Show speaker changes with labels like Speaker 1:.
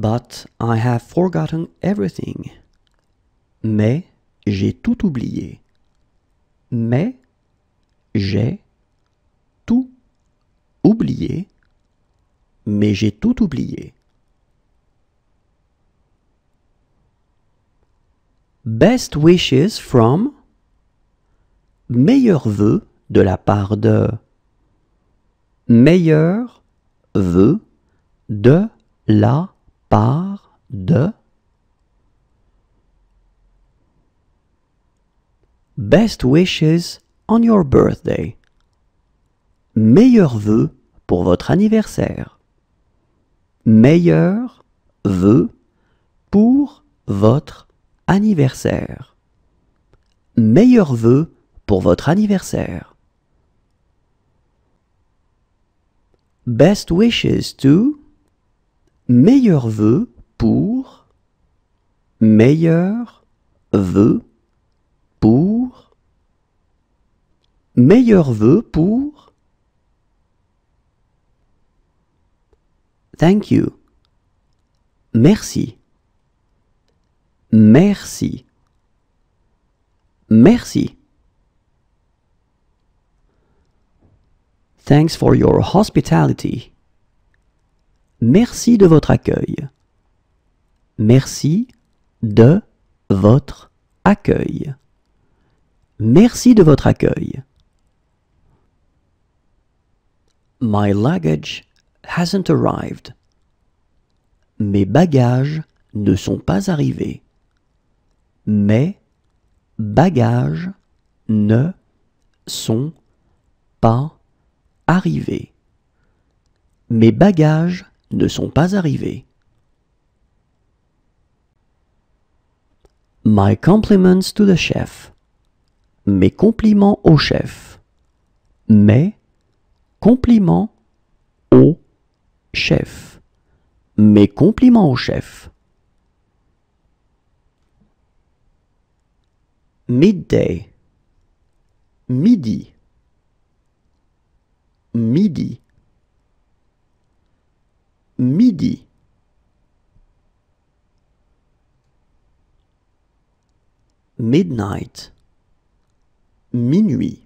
Speaker 1: But I have forgotten everything. Mais j'ai tout oublié. Mais j'ai tout oublié. Mais j'ai tout oublié. Best wishes from Meilleurs vœux de la part de Meilleurs vœux de la par de Best wishes on your birthday. Meilleurs vœux pour votre anniversaire. Meilleurs vœux pour votre anniversaire. Meilleurs vœux pour votre anniversaire. Best wishes to Meilleur vœux pour Meilleur vœux pour Meilleur vœux pour Thank you. Merci. Merci. Merci. Thanks for your hospitality. Merci de votre accueil. Merci de votre accueil. Merci de votre accueil. My luggage hasn't arrived. Mes bagages ne sont pas arrivés. Mes bagages ne sont pas arrivés. Mes bagages ne sont pas arrivés. My compliments to the chef. Mes compliments au chef. Mes compliments au chef. Mes compliments au chef. Midday. Midi. Midi midi. Midnight. Minuit.